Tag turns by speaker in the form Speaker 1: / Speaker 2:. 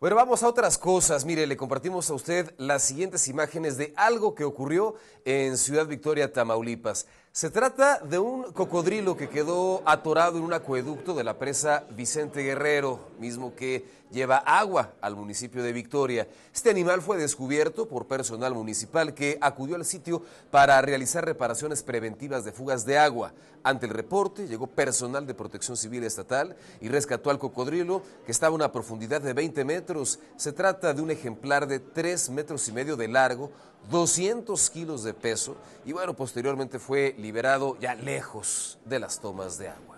Speaker 1: Bueno, vamos a otras cosas. Mire, le compartimos a usted las siguientes imágenes de algo que ocurrió en Ciudad Victoria, Tamaulipas. Se trata de un cocodrilo que quedó atorado en un acueducto de la presa Vicente Guerrero, mismo que lleva agua al municipio de Victoria. Este animal fue descubierto por personal municipal que acudió al sitio para realizar reparaciones preventivas de fugas de agua. Ante el reporte llegó personal de protección civil estatal y rescató al cocodrilo que estaba a una profundidad de 20 metros. Se trata de un ejemplar de 3 metros y medio de largo, 200 kilos de peso y bueno, posteriormente fue liberado ya lejos de las tomas
Speaker 2: de agua.